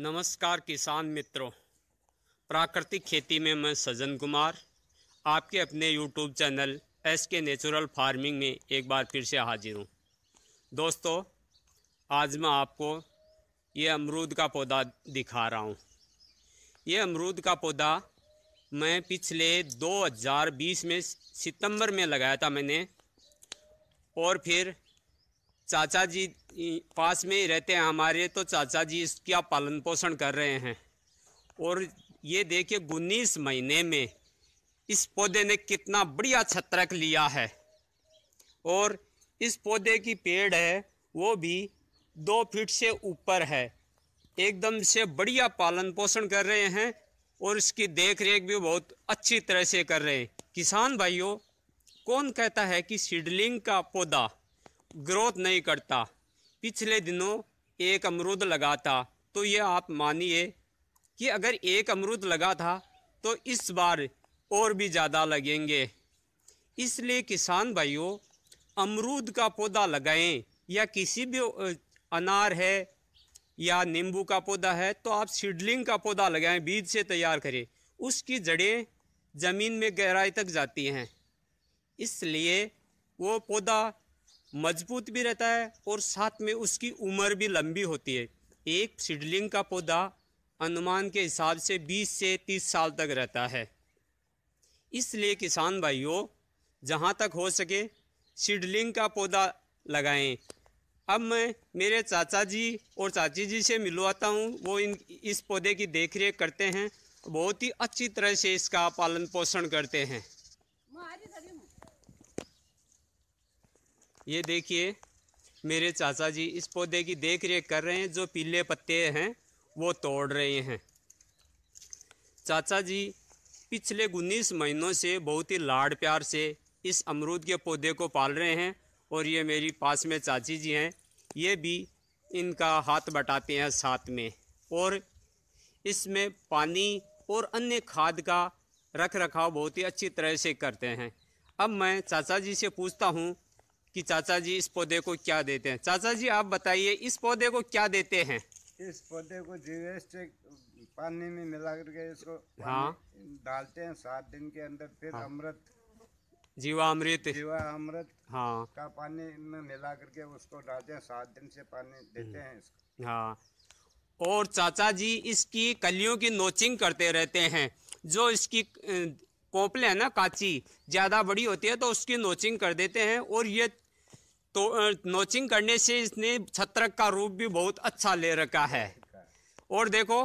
नमस्कार किसान मित्रों प्राकृतिक खेती में मैं सज्जन कुमार आपके अपने YouTube channel S K natural farming में एक बार फिर से हाजिर हूँ दोस्तों आज मैं आपको ये अमरूद का पौधा दिखा रहा हूँ ये अमरूद का पौधा मैं पिछले 2020 में सितंबर में लगाया था मैंने और फिर चाचा जी पास में ही रहते हैं हमारे तो चाचा जी इसका पालन पोषण कर रहे हैं और ये देखिए उन्नीस महीने में इस पौधे ने कितना बढ़िया छत्रक लिया है और इस पौधे की पेड़ है वो भी दो फीट से ऊपर है एकदम से बढ़िया पालन पोषण कर रहे हैं और इसकी देख रेख भी बहुत अच्छी तरह से कर रहे हैं किसान भाइयों कौन कहता है कि सीडलिंग का पौधा ग्रोथ नहीं करता पिछले दिनों एक अमरूद लगा था तो ये आप मानिए कि अगर एक अमरूद लगा था तो इस बार और भी ज़्यादा लगेंगे इसलिए किसान भाइयों अमरूद का पौधा लगाएं या किसी भी अनार है या नींबू का पौधा है तो आप सीडलिंग का पौधा लगाएं बीज से तैयार करें उसकी जड़ें ज़मीन में गहराई तक जाती हैं इसलिए वो पौधा मजबूत भी रहता है और साथ में उसकी उम्र भी लंबी होती है एक सीडलिंग का पौधा अनुमान के हिसाब से 20 से 30 साल तक रहता है इसलिए किसान भाइयों जहाँ तक हो सके सीडलिंग का पौधा लगाएं अब मैं मेरे चाचा जी और चाची जी से मिलवाता हूँ वो इन इस पौधे की देखरेख करते हैं बहुत ही अच्छी तरह से इसका पालन पोषण करते हैं ये देखिए मेरे चाचा जी इस पौधे की देख रेख कर रहे हैं जो पीले पत्ते हैं वो तोड़ रहे हैं चाचा जी पिछले उन्नीस महीनों से बहुत ही लाड़ प्यार से इस अमरूद के पौधे को पाल रहे हैं और ये मेरी पास में चाची जी हैं ये भी इनका हाथ बटाते हैं साथ में और इसमें पानी और अन्य खाद का रख रखाव बहुत ही अच्छी तरह से करते हैं अब मैं चाचा जी से पूछता हूँ कि चाचा जी इस पौधे को क्या देते हैं चाचा जी आप बताइए इस पौधे को क्या देते हैं इस पौधे को जीवेस्टिक पानी में मिला करके इसको हाँ डालते हैं सात दिन के अंदर फिर हाँ। अमृत जीवा अमृत जीवा अमृत हाँ का पानी में मिला करके उसको डालते हैं सात दिन से पानी देते हैं इसको हाँ और चाचा जी इसकी कलियों की नोचिंग करते रहते हैं जो इसकी कोपले है ना काची ज़्यादा बड़ी होती है तो उसकी नोचिंग कर देते हैं और ये तो नोचिंग करने से इसने छत्रक का रूप भी बहुत अच्छा ले रखा है और देखो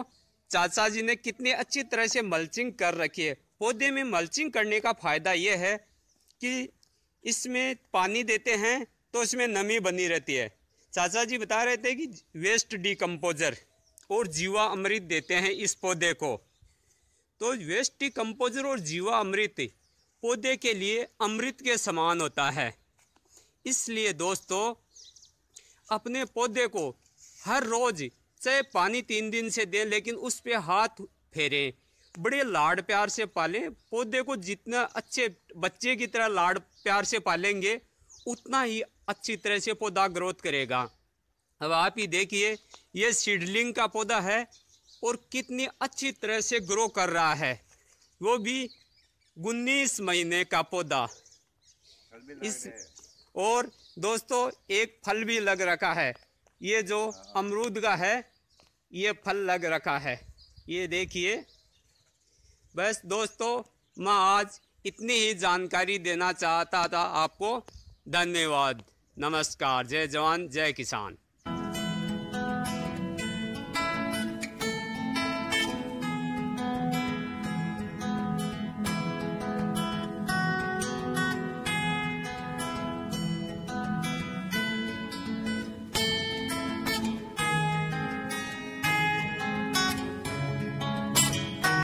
चाचा जी ने कितनी अच्छी तरह से मल्चिंग कर रखी है पौधे में मल्चिंग करने का फ़ायदा यह है कि इसमें पानी देते हैं तो इसमें नमी बनी रहती है चाचा जी बता रहे थे कि वेस्ट डिकम्पोजर और जीवा अमृत देते हैं इस पौधे को तो वेस्ट डिकम्पोजर और जीवा अमृत पौधे के लिए अमृत के समान होता है इसलिए दोस्तों अपने पौधे को हर रोज़ चाहे पानी तीन दिन से दें लेकिन उस पर हाथ फेरें बड़े लाड़ प्यार से पालें पौधे को जितना अच्छे बच्चे की तरह लाड़ प्यार से पालेंगे उतना ही अच्छी तरह से पौधा ग्रोथ करेगा अब आप ही देखिए यह सीडलिंग का पौधा है और कितनी अच्छी तरह से ग्रो कर रहा है वो भी उन्नीस महीने का पौधा इस और दोस्तों एक फल भी लग रखा है ये जो अमरूद का है ये फल लग रखा है ये देखिए बस दोस्तों मैं आज इतनी ही जानकारी देना चाहता था आपको धन्यवाद नमस्कार जय जवान जय किसान